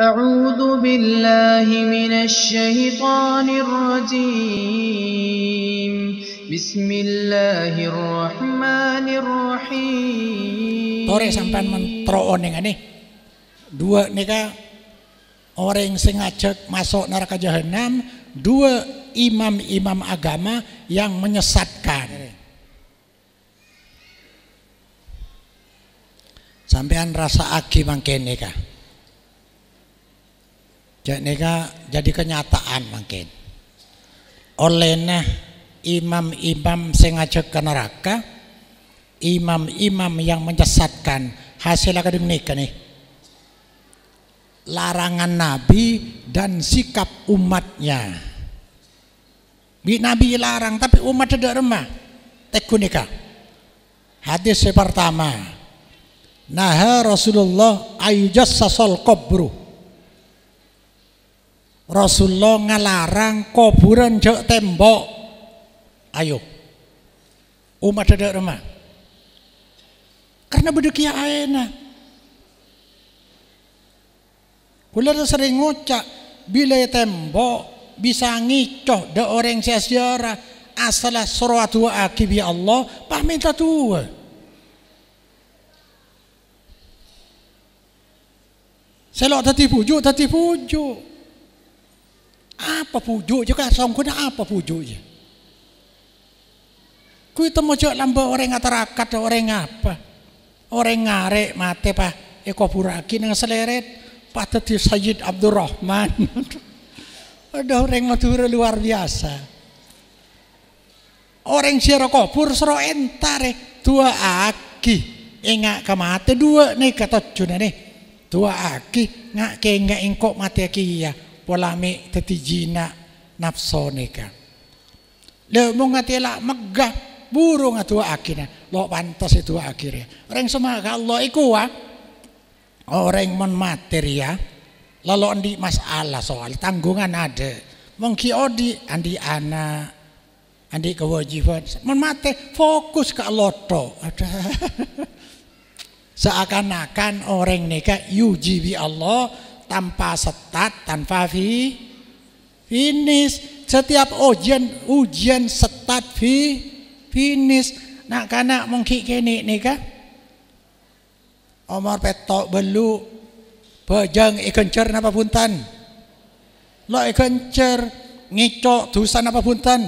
أعوذ بالله من الشيطان الرجيم بسم الله الرحمن الرحيم Tore sampean mentroon ning ngene. Dua nika orang sing ngajak masuk neraka jahanam, dua imam-imam agama yang menyesatkan. Sampean rasa aki mangkene kah? jadi jadi kenyataan mungkin olehnya imam-imam sengaja ke neraka imam-imam yang menyesatkan hasil akademik nih larangan nabi dan sikap umatnya nabi larang tapi umat tidak remah tekunika hadis pertama nah Rasulullah sasol kubru. Rasulullah ngalarang kuburan jok tembok. Ayo. Umat ada rumah. Karena bedekia aena. Kula sering ngucak bila ya tembok bisa ngicoh de orang sejarah asalah suratu akibi ya Allah paminta tua. Selok tadi pujuk, tadi pujuk. Apa pujuk juga songku apa itu mau jual lamba orang ngatarakat orang apa? Orang ngarek mate pa eko eh, buraki nang seleret patati Sayyid Abdurrahman. Ada orang Madura luar biasa. Orang kopur sero entare eh. dua aki ingak eh, kamate dua nih kata juna nih dua aki ngak kengak ingkok mati aki ya walami teti jina nafsone ka lho mung ngatela megah burung atua akhirnya lo pantas itu akhirnya orang semua Allah ikhwa ah. orang oh, mon ya lalu andi masalah soal tanggungan ada mengki odi andi anak andi kewajiban mon mate fokus ke loto ada seakan-akan orang oh, nikah bi Allah tanpa setat tanpa fi, finish. Setiap ujian, ujian setat fi, finish. Nak kena mungkin kini nih ka? Omar petok belu, bejang ikan cer napa puntan? Lo ikan cer ngicok dosa napa puntan?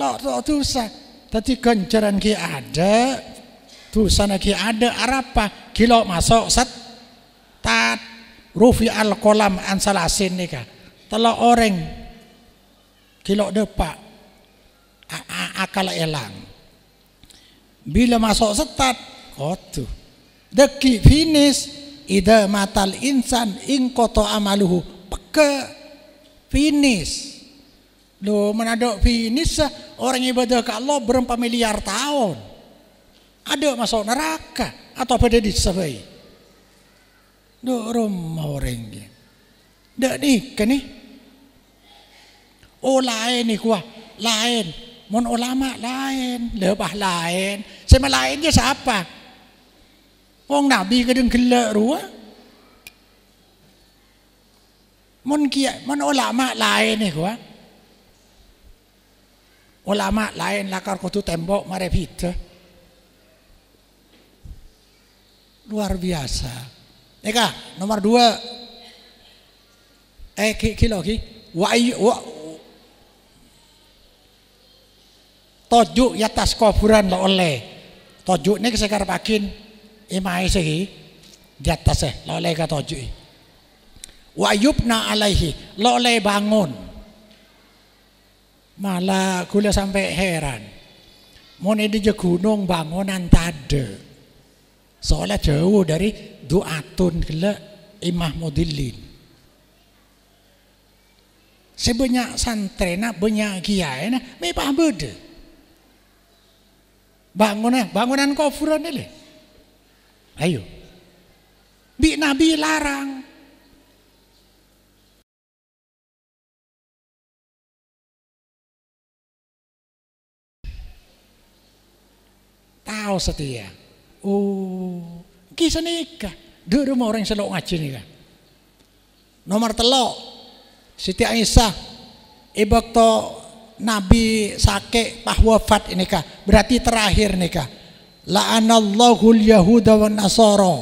Lo dosa. Tadi kenceran ki ada, tusan ki ada arapa kilo masuk set tat Rufi al kolam ansal asin nika. Telah orang kilo depak akal elang. Bila masuk setat, kotu. Deki finish, ida matal insan ing koto amaluhu. Peke finish. Lo menado finish orang ibadah ke Allah berempat miliar tahun. Ada masuk neraka atau pada disebai. Dorom rumah Dak ni kani. Oh lain ni kuah, lain. Mon ulama oh, lain, lebah lain. Sama lain dia siapa? Wong Nabi ke kadang gelap ruah. Mon kia, mon ulama oh, lain ni kuah. Ulama oh, lain lakar kutu tembok Luar biasa. Luar biasa. Eka, nomor dua. Eh, ki, kilo ki. Wa ayu, wa, tojuk yatas tas kuburan lo oleh. Tojuk ini kesekar pakin imai segi di atas eh lo oleh kata toju. Eh. Wa yubna alaihi lo oleh bangun. Malah gula sampai heran. Mau ini di gunung bangunan tade. Soalnya jauh dari duatun gila imah Modilin. sebanyak nak banyak kiai nah, mepah beda bangunan bangunan kufuran ni leh ayo bi nabi larang tahu setia oh Kisah nikah. Dulu rumah orang yang selalu ngaji nikah. Nomor telok Siti Aisyah, to Nabi sake pah wafat nikah. Berarti terakhir nikah. al yahuda wa nasara.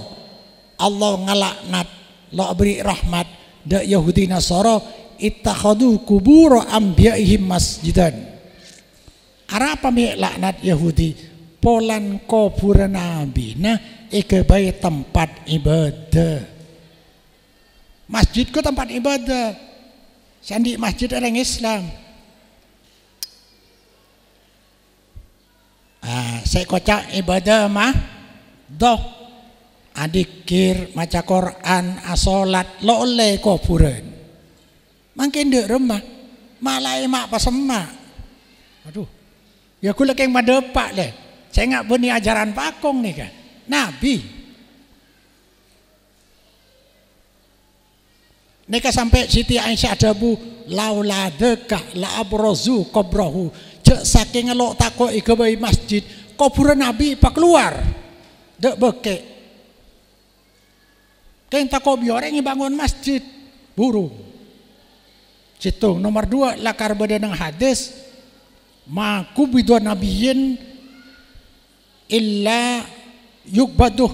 Allah ngalaknat. Allah beri rahmat. Da Yahudi Nasara ittakhadu kubura ambiyahim masjidan. Arapa mi laknat Yahudi polan kuburan Nabi. Nah, iki bayi tempat ibadah masjidku tempat ibadah sandi masjid orang Islam ah, saya kocak ibadah mah doh adikir maca Quran asolat ah, lo oleh kuburan Mungkin di rumah malah emak semak. aduh ya aku lagi yang madepak deh saya nggak bunyi ajaran pakong nih kan Nabi. Neka sampai Siti Aisyah dabu laula deka la abrozu kobrahu cek saking ngelok tako ikabai masjid kuburan Nabi pak keluar dek beke kain tako biore bangun masjid buru situ nomor dua lakar yang hadis maku kubidu nabiin illa Yuk yukbadu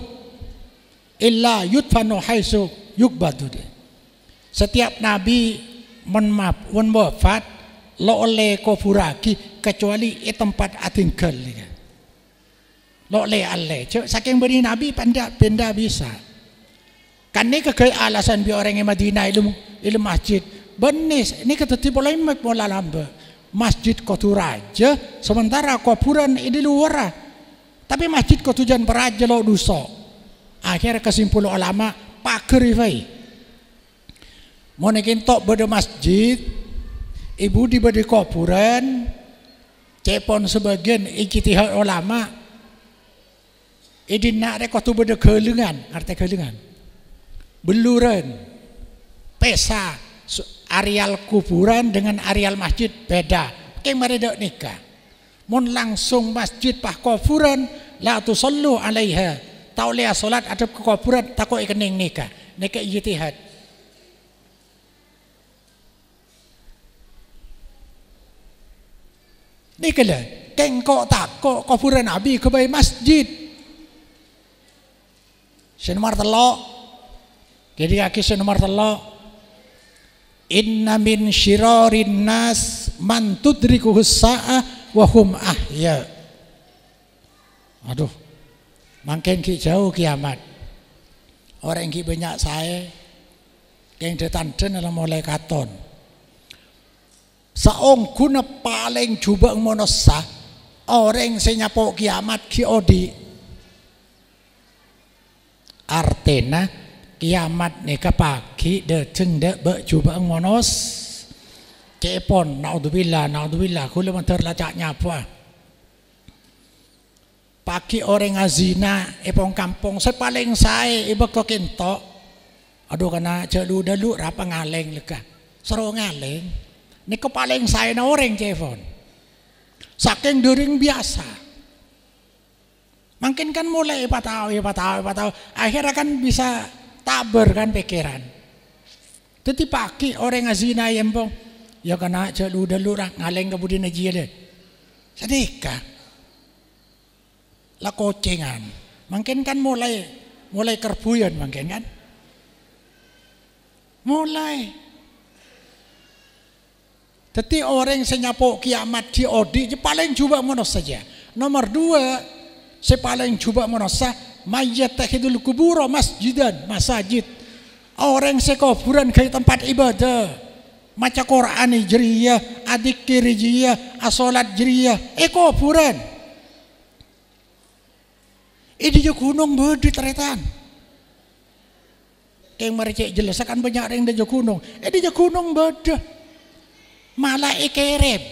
illa yutfanu haisu yukbadu setiap nabi menmaf wafat lo lole kofuraki kecuali i tempat atinggal lo le alle saking beri nabi pindah pindah bisa kan ini ke alasan bi orang yang Madinah ilmu ilmu masjid benis ini ketetip boleh mek bola Masjid masjid aja sementara kuburan ini luar tapi masjid tujuan beraja lo dusok. Akhir kesimpulan ulama pakar ifai mau tok bade masjid ibu di bade kuburan cepon sebagian ijtihad ulama idin nak rek tu bade kelingan, arti kelingan. beluran pesa areal kuburan dengan areal masjid beda kemarin dok nikah mun langsung masjid pah kuburan la tusallu alaiha tauliah salat adep ke kuburan takoi kening nikah nikah ijtihad nikah lah kengkok takok kuburan nabi kebai masjid sin nomor jadi kaki sin nomor inna min syirarin nas man tudrikuhus sa'ah wahum ahya. Aduh, makin ki jauh kiamat. Orang ki banyak saya, yang ditanten adalah mulai katon. Saong guna paling coba monosa, orang yang senyapu kiamat ki odi. Artena kiamat nih kepagi, dejeng dek bek monos cepon naudzubillah naudzubillah kula matur lacaknya apa pagi orang azina epong eh, kampung saya paling saya ibu eh, kok kentok aduh kena celu dulu rapa ngaleng leka seru ngaleng ni paling saya na orang cepon saking during biasa mungkin kan mulai apa tahu, apa eh, tahu, apa tahu. Akhirnya kan bisa taber kan pikiran. Tetapi pagi orang azina yang bong, ya lu cha du ngaleng ngaleng budi naji jile. sedika Lah kocengan. Mungkin kan mulai mulai kerbuyan mungkin kan. Mulai. Jadi orang yang senyapok kiamat di odi, paling cuba manusia saja. Nomor dua, si paling juga manusia mayat tahidul kuburah masjidan masajid. Orang yang sekuburan kayak tempat ibadah maca Quran hijriyah, adikir hijriyah, asolat hijriyah, eh kuburan. Ini di gunung bedit retan. Yang mereka jelas akan banyak yang di gunung. ini e di gunung bedit. Malah ikerem.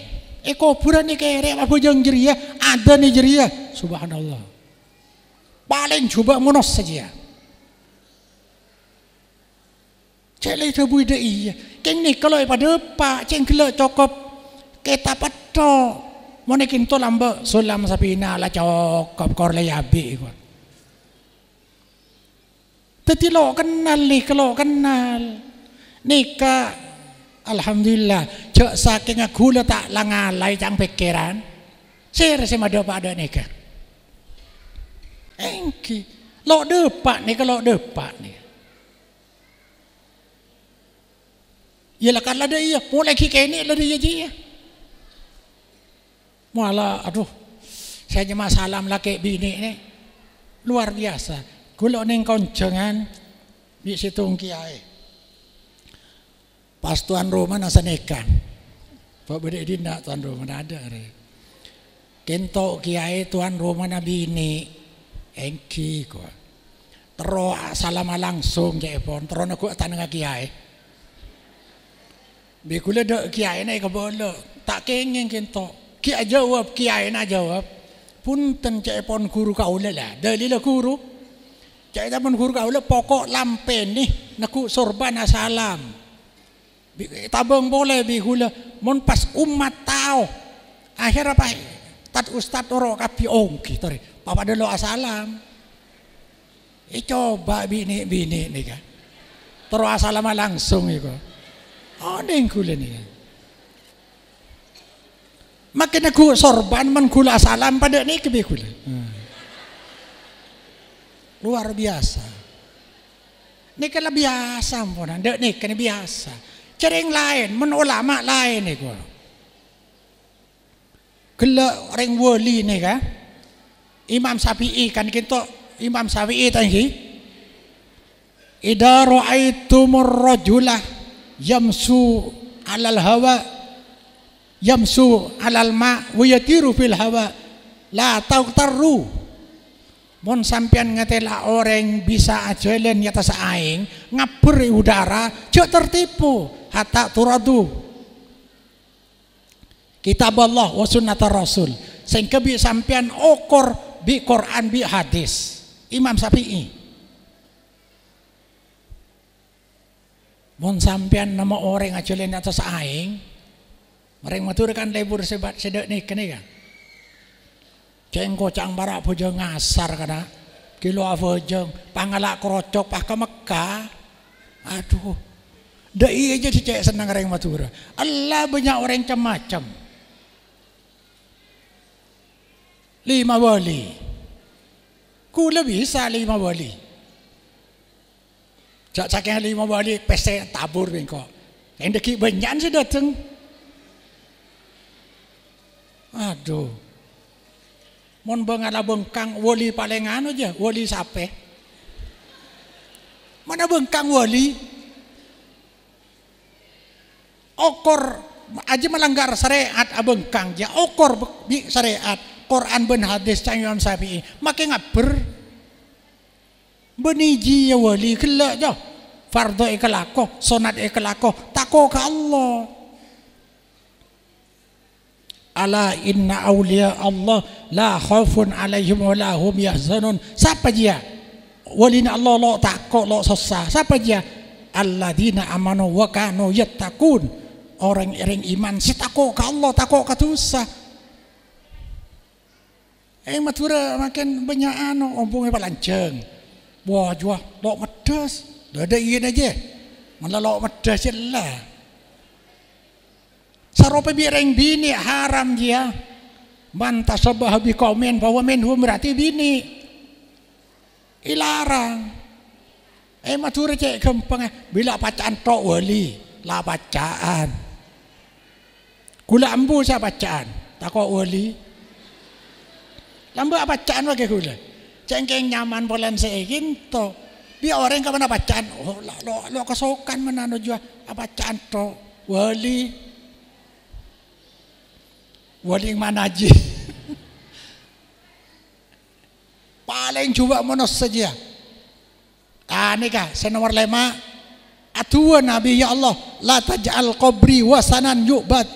Eh kuburan ikerem. Apa yang jeriyah? Ada nih jeriyah. Subhanallah. Paling coba monos saja. Cek lagi iya ceng ni kalau pada pa ceng kelo cokop kita peto mana kinto lamba sulam sapina la cukup kor le yabi kon teti lo kenal ni kelo kenal nikah alhamdulillah cok saking aku le tak langalai cang pikiran sir sama do pada nikah engki lo depak ni kalau depak ni ये लकार kan dia, iya, ये kikai ni kene la dia je iya. aduh saya cuma salam laki bini ni luar biasa. Kulo neng konjongan di situ kiai. Pas tuan rumah nasa nikah. Pak di nak tuan rumah ada re. Kento kiai tuan Roma rumah bini engki kok. Tero salam langsung je pon. Tero nak tanah kiai. Bikulah dak kiai naik ke bolo. tak kengeng kento Kiai jawab, kiai na jawab. Punten cek pon guru kau lah. le guru. Cai pon guru kau le pokok lampen nih. Naku sorban asalam. Tabang boleh bikula. Mon pas umat tahu. Akhir apa? Tat ustad orok kapi ongki tari. Papa dulu asalam. Icoba eh, bini bini nih kan. Terus asalama langsung itu. Ya, ada yang gula ni. Makin aku sorban man gula salam pada ni kebi gula. Hmm. Luar biasa. Ni kalau biasa pun ada ni kena biasa. Cering lain, men ulama lain ni gua Kela orang wali ni kan. Imam Syafi'i kan kita Imam Syafi'i tadi. Ida ra'aitumur rajulah yamsu alal hawa yamsu alal ma wa fil hawa la taqtarru mon sampean ngatela orang bisa ajelen nyata saing ngabur udara cek tertipu hatta turadu kitab Allah wa sunnata rasul sehingga bi sampean okor bi Quran bi hadis Imam Syafi'i Bon sampean nama orang aja lain atas aing. Mereka maturkan lebur sebat sedek nih kene kan. Ya? Cengko cang barak bojo ngasar kana. Kilo avojeng pangalak krocok ke Mekah. Aduh. iya aja cek senang orang matur. Allah banyak orang macam-macam. Lima wali. Ku lebih bisa lima wali cak yang lima bali pesta tabur bengko. dekik banyak sih dateng. Aduh. Mon bengala bengkang wali paling anu aja, wali sape. Mana bengkang wali? Okor aja melanggar syariat abengkang ya okor bi syariat Quran ben hadis cangian sapi makin ngaper beniji ya wali kelak jauh fardu ikhlakoh sunat ikhlakoh takwa ka Allah ala inna awliya Allah la khawfun alaihim wa la yahzanun siapa dia walina Allah lo takuk lo sesah siapa dia dina amanu wa kanu yattaqun orang ireng iman si takuk ka Allah takwa ka dosa Eh matura makin banyak anu ombungnya palanjeng. Wah jua lo medes. Dada ingin aja. Melalok medah ya, lah. Sarope yang bini haram dia. Ya. Mantasabah habi komen bahwa minhum berarti bini. Ilarang. Eh matur cek kempeng eh. bila bacaan tok wali, la bacaan. Kula ambu saya bacaan, takok wali. apa bacaan wae kula. Cengkeng nyaman polen seikin tok. Dia orang kapan apa bacaan. Oh, lo, lo, lo kesokan mana no jua bacaan to. Wali. Wali mana aji. Paling coba monos saja. Ah, ini kah, saya nomor Atua Nabi, ya Allah, la taj'al qabri wasanan yubat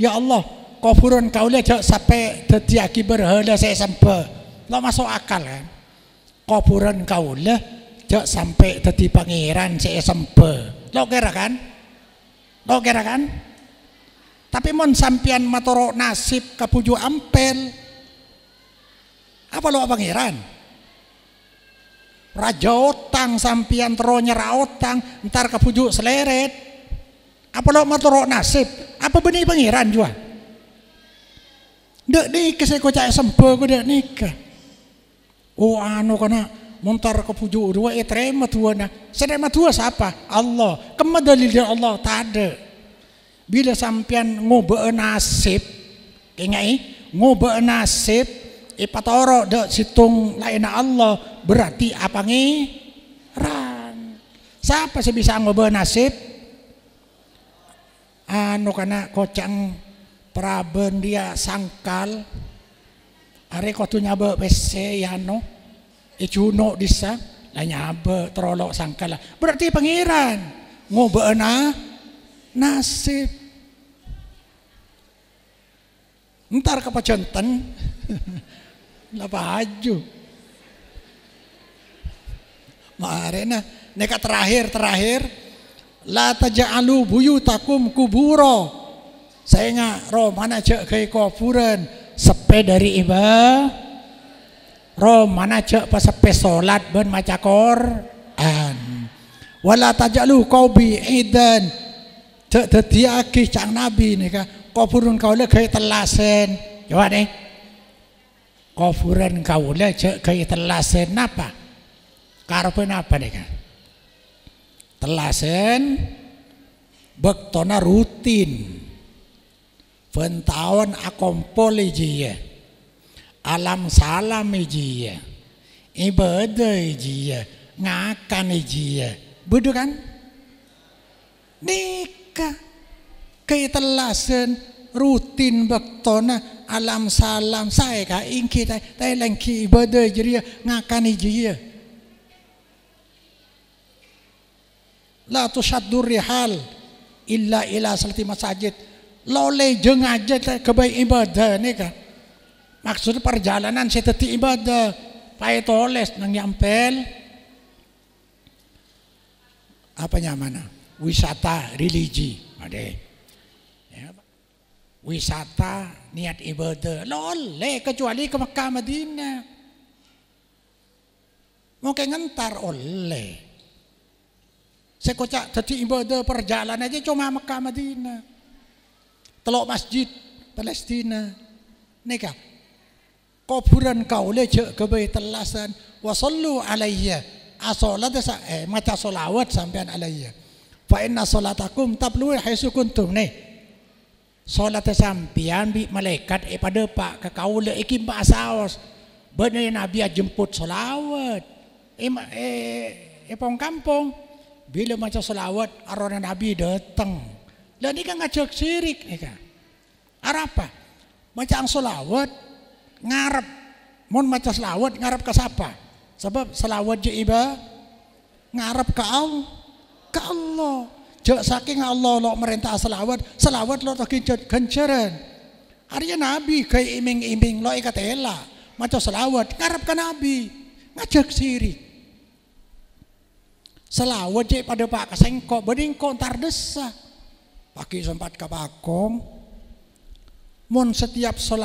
Ya Allah, kofurun kaulah jauh sampai tetiaki berhala saya sampai. Lo masuk akal kan? Koburan kaulah tidak sampai tadi pangeran saya sembe lo kira kan lo kira kan tapi mon sampian matoro nasib kapuju ampel apa lo pangeran raja otang sampian tero nyera otang ntar kapuju seleret apa lo matoro nasib apa benih pangeran juga dek nikah saya kocak sempe gue dek nikah oh anu kena muntar kepuju dua ya terima tua na terima tua siapa Allah kemana dalilnya Allah tak ada bila sampian ngobe nasib kengai ngobe nasib ipatoro de situng lain Allah berarti apa ngi ran siapa sih bisa ngobe nasib anu karena kocang praben sangkal hari kotunya be ya no cuno ya disa lanyabe terolok sangkala. Berarti pangeran ngobeena nasib. Ntar jantan, Lapa aju. Marena nah, nekat terakhir terakhir la taj'alu buyutakum kuburo saya nggak romana mana cek ke kuburan sepe dari iba Romana cek pas pesolat ben maca Quran. Wala tajalu kau bi idan cek tetiaki cang nabi nih ka. Kau purun kau le kayak telasen. Coba nih. Kau purun kau le cek kayak telasen apa? Karpe apa nih ka? Telasen bektona rutin. Pentawan akompoli jie alam salam jiya ibadah jiya ngakan jiya budu kan nikah kaitelasen rutin baktona alam salam saya ka ingki tai tai lengki ibadah jiya ngakan jiya la tusaddur rihal illa ila salati masajid lole jeng aja kebaik ibadah ni Maksud perjalanan saya tetap ibadah. pakai toles nang nyampel. Apa nyamana? Wisata religi. Ada. Ya. Wisata niat ibadah. lole kecuali ke Mekah Madinah. Mungkin ngentar oleh. Oh, saya kocak tadi ibadah perjalanan aja cuma Mekah Madinah. Telok masjid Palestina. Nekah Kuburan kau lecek gawe telasan wa sallu alayya. Asolat ah, eh maca solawat sampean alayya. Fa inna salatakum tabluwi haitsu kuntum nih. Salat sampean bi malaikat eh pada pak ke kaule iki mbak saos. Bener Nabi jemput solawat. Eh, eh, eh pong kampung. Bila maca solawat aronan Nabi datang. Dan ini kan ngajak syirik nih kan. Arapa? macam solawat ngarep mun maca selawat ngarep ke siapa sebab selawat je iba ngarep ke Allah ke Allah jauh saking Allah lo merintah selawat selawat lo tak ganjaran Arya Nabi kayak iming-iming lo ikat elah maca selawat ngarep ke Nabi ngajak siri selawat je pada pak kesengkok bening kontar desa pakai sempat kapakong mun setiap selawat